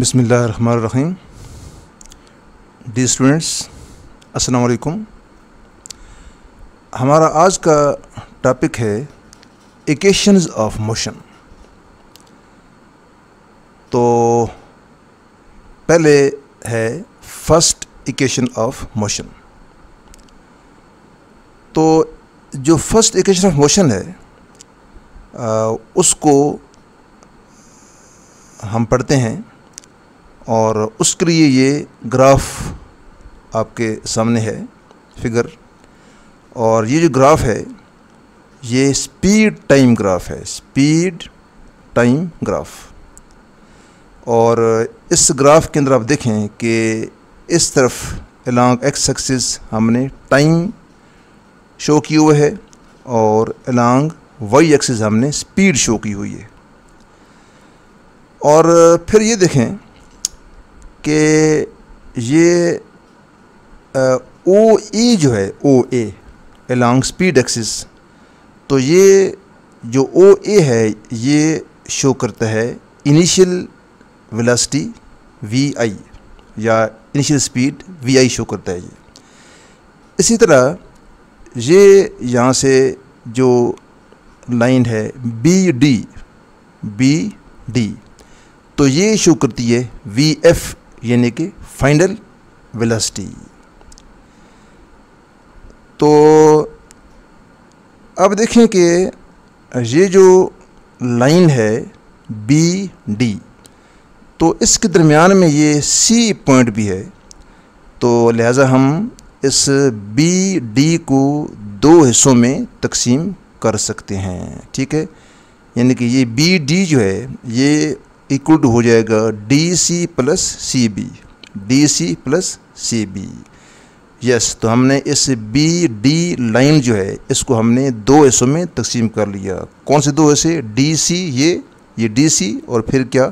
बिसमीम D students असलकुम हमारा आज का टॉपिक है एकेशंस ऑफ मोशन तो पहले है फर्स्ट इकेशन ऑफ मोशन तो जो फर्स्ट इकेशन ऑफ मोशन है आ, उसको हम पढ़ते हैं और उसके लिए ये ग्राफ आपके सामने है फिगर और ये जो ग्राफ है ये स्पीड टाइम ग्राफ है स्पीड टाइम ग्राफ और इस ग्राफ के अंदर आप देखें कि इस तरफ एलॉन्ग एक्स एक्सिस हमने टाइम शो किए हुए है और एलॉन्ग वाई एक्सिस हमने स्पीड शो की हुई है और फिर ये देखें कि ये ओ ए e जो है O A along speed axis तो ये जो ओ ए है ये शो करता है इनिशियल वेलोसिटी वी आई या initial speed V I show करता है ये इसी तरह ये यहाँ से जो लाइन है बी डी बी डी तो ये शो करती है वी एफ यानी कि फाइनल वेलोसिटी तो अब देखें कि ये जो लाइन है बी डी तो इसके दरमियान में ये सी पॉइंट भी है तो लिहाजा हम इस बी डी को दो हिस्सों में तकसीम कर सकते हैं ठीक है यानी कि ये बी डी जो है ये इक्वल टू हो जाएगा D C plus C B D C plus C B yes तो हमने इस बी डी लाइन जो है इसको हमने दो हिस्सों में तकसीम कर लिया कौन से दो हिस्से डी सी ये ये डी सी और फिर क्या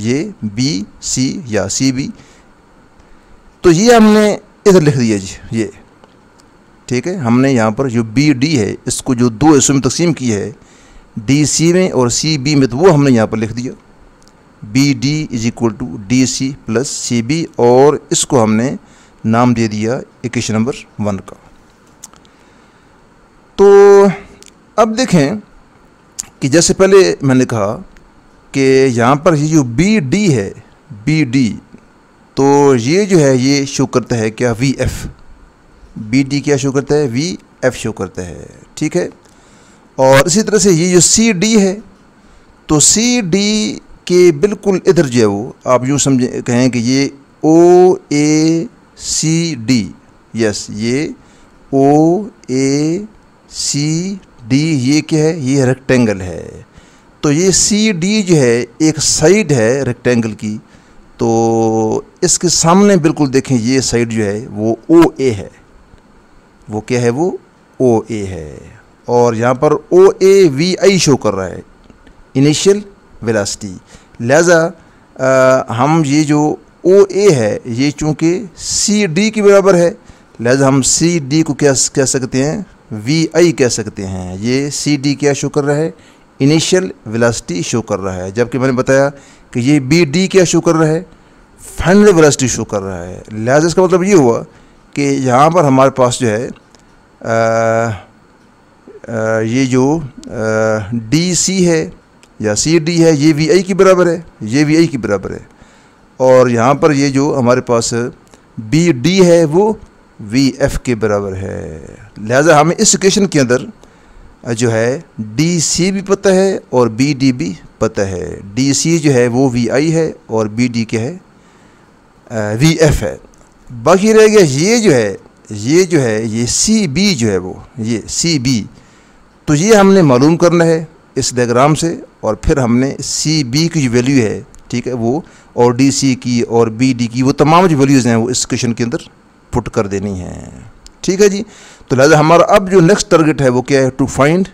ये बी सी या सी बी तो ये हमने इधर लिख दिया जी ये ठीक है हमने यहाँ पर जो बी डी है इसको जो दो हिस्सों में तकसीम की है डी सी में और सी बी में तो वो हमने यहाँ पर लिख दिया B D is equal to D C plus C B और इसको हमने नाम दे दिया इक्वेशन नंबर वन का तो अब देखें कि जैसे पहले मैंने कहा कि यहाँ पर ये जो बी डी है बी डी तो ये जो है ये शो करता है क्या वी एफ़ बी डी क्या शो करता है वी एफ शो करता है ठीक है और इसी तरह से ये जो सी डी है तो सी डी कि बिल्कुल इधर जो है वो आप यूँ समझें कहें कि ये ओ ए सी डी यस ये ओ ए सी डी ये क्या है ये रेक्टेंगल है तो ये सी डी जो है एक साइड है रेक्टेंगल की तो इसके सामने बिल्कुल देखें ये साइड जो है वो ओ ए है वो क्या है वो ओ ए है और यहाँ पर ओ ए वी आई शो कर रहा है इनिशियल वेलासिटी लिहाजा हम ये जो ओ ए है ये चूँकि सी डी के बराबर है लिहाजा हम सी डी को क्या कह सकते हैं वी आई कह सकते हैं ये सी डी क्या शो कर रहा है इनिशियल वेलासिटी शो कर रहा है जबकि मैंने बताया कि ये बी डी क्या शो कर रहा है फाइनल वेलासिटी शो कर रहा है लिहाजा इसका मतलब ये हुआ कि यहाँ पर हमारे पास जो है आ, आ, ये जो डी सी है या सी डी है ये वी आई के बराबर है ये वी आई के बराबर है और यहाँ पर ये जो हमारे पास बी डी है वो वी एफ़ के बराबर है लिहाजा हमें इस इक्वेशन के अंदर जो है डी सी भी पता है और बी डी भी पता है डी सी जो है वो वी आई है और बी डी के है वी एफ़ है बाकी रह गया ये जो है ये जो है ये सी बी जो है वो ये सी बी तो ये हमने मालूम करना है इस डायग्राम से और फिर हमने सी बी की जो वैल्यू है ठीक है वो और डी सी की और बी डी की वो तमाम जो वैल्यूज़ हैं वो इस क्वेश्चन के अंदर पुट कर देनी है ठीक है जी तो लिहाजा हमारा अब जो नेक्स्ट टारगेट है वो क्या है टू फाइंड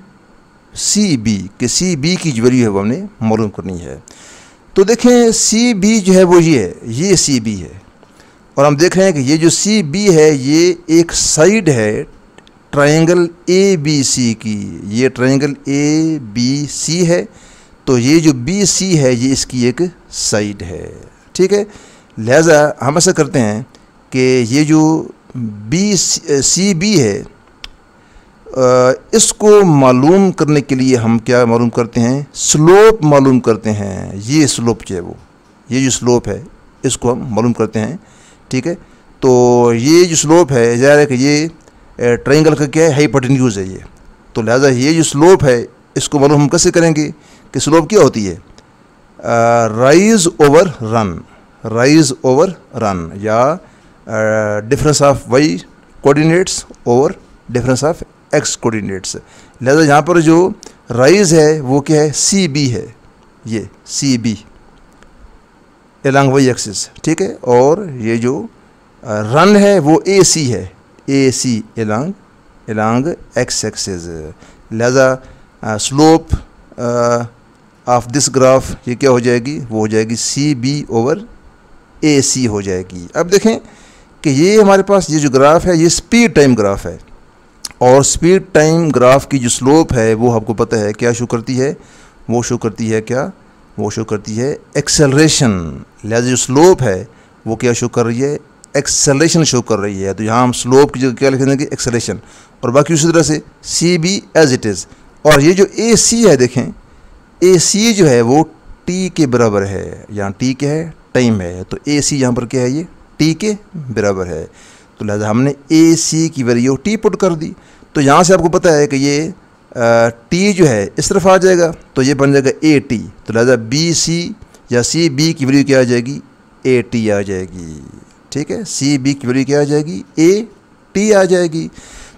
सी बी कि सी बी की जो वैल्यू है वो हमने मालूम करनी है तो देखें सी बी जो है वो ये है ये सी बी है और हम देख रहे हैं कि ये जो सी बी है ये एक साइड है ट्राइंगल ए बी सी की ये ट्राइंगल ए बी सी है तो ये जो बी सी है ये इसकी एक साइड है ठीक है लिहाजा हम ऐसा करते हैं कि ये जो बी सी बी है इसको मालूम करने के लिए हम क्या मालूम करते हैं स्लोप मालूम करते हैं ये स्लोप जो है वो ये जो स्लोप है इसको हम मालूम करते हैं ठीक है तो ये जो स्लोप है ज़ाहिर है कि ये ट्रायंगल का क्या है हाइपटेन्यूज़ है ये तो लिहाजा ये जो स्लोप है इसको मालूम हम कैसे करेंगे कि स्लोप क्या होती है rise over run rise over run या difference of Y coordinates over difference of X coordinates लिहाजा यहाँ पर जो राइज है वो क्या है सी बी है ये C B along Y axis ठीक है और ये जो रन है वो ए सी है A C along along X axis लिहाजा स्लोप ऑफ दिस ग्राफ ये क्या हो जाएगी वो हो जाएगी सी बी ओवर ए सी हो जाएगी अब देखें कि ये हमारे पास ये जो ग्राफ है ये स्पीड टाइम ग्राफ है और स्पीड टाइम ग्राफ की जो स्लोप है वो आपको पता है क्या शो करती है वो शो करती है क्या वो शो करती है एक्सेलरेशन लिहाजा जो स्लोप है वो क्या शो कर रही है एक्सेलरेशन शो कर रही है तो यहाँ हम स्लोप की जगह क्या लिख देंगे एक्सेलरेशन और बाकी उसी तरह से C B as it is और ये जो ए सी है देखें ए सी जो है वो टी के बराबर है यहाँ टी के है टाइम है तो ए सी यहाँ पर क्या है ये टी के बराबर है तो लिहाजा हमने ए सी की वैल्यू टी पुट कर दी तो यहाँ से आपको पता है कि ये टी जो है इस तरफ आ जाएगा तो ये बन जाएगा ए टी तो लिहाजा बी सी या सी बी की वैल्यू क्या आ जाएगी ए टी आ जाएगी ठीक है सी बी की वैल्यू क्या आ जाएगी ए टी आ जाएगी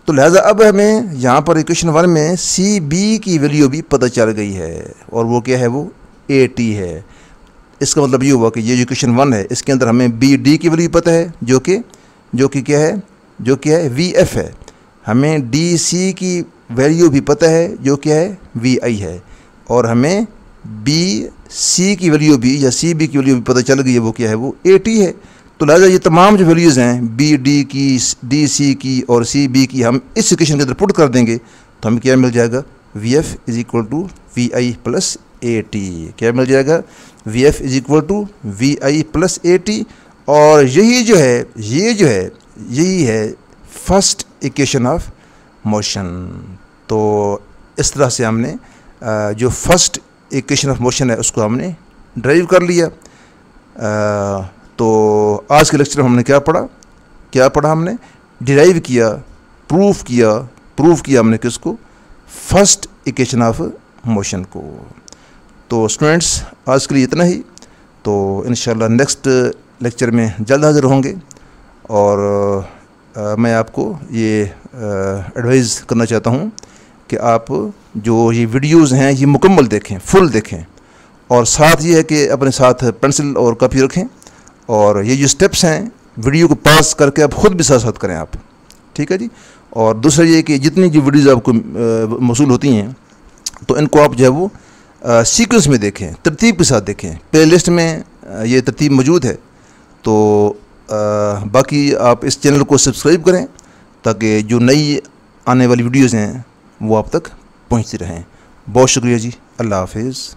तो लिहाजा अब हमें यहाँ पर इक्वेशन वन में सी बी की वैल्यू भी पता चल गई है और वो क्या है वो ए टी है इसका मतलब ये हुआ कि ये इक्वेशन वन है इसके अंदर हमें बी डी की वैल्यू पता है जो कि जो कि क्या है जो कि है वी एफ है हमें डी सी की वैल्यू भी पता है जो क्या है वी आई है और हमें बी सी की वैल्यू भी या सी बी की वैल्यू भी पता चल गई है वो क्या है वो ए टी है तो लिहाजा ये तमाम जो वैल्यूज़ हैं बी डी की डी सी की और सी बी की हम इस इक्वेशन के अंदर पुट कर देंगे तो हमें क्या मिल जाएगा V F is equal to V I plus A T क्या मिल जाएगा V F is equal to V I plus A T और यही जो है ये जो है यही है फर्स्ट इक्वेशन ऑफ मोशन तो इस तरह से हमने जो फर्स्ट इक्वेशन ऑफ मोशन है उसको हमने ड्राइव कर लिया आ, तो आज के लेक्चर में हमने क्या पढ़ा क्या पढ़ा हमने डिराइव किया प्रूफ किया प्रूफ किया हमने किसको फर्स्ट इक्वेशन ऑफ मोशन को तो स्टूडेंट्स आज के लिए इतना ही तो इन नेक्स्ट लेक्चर में जल्द हाजिर होंगे और आ, मैं आपको ये एडवाइज़ करना चाहता हूँ कि आप जो ये वीडियोस हैं ये मुकम्मल देखें फुल देखें और साथ ये है कि अपने साथ पेंसिल और कॉपी रखें और ये जो स्टेप्स हैं वीडियो को पास करके आप ख़ुद भी साथ करें आप ठीक है जी और दूसरा ये कि जितनी जो वीडियोज़ आपको मौसू होती हैं तो इनको आप जो है वो सीक्वेंस में देखें तरतीब के साथ देखें प्ले लिस्ट में ये तरतीब मौजूद है तो आ, बाकी आप इस चैनल को सब्सक्राइब करें ताकि जो नई आने वाली वीडियोज़ हैं वो आप तक पहुँचती रहें बहुत शुक्रिया जी अल्लाह हाफिज़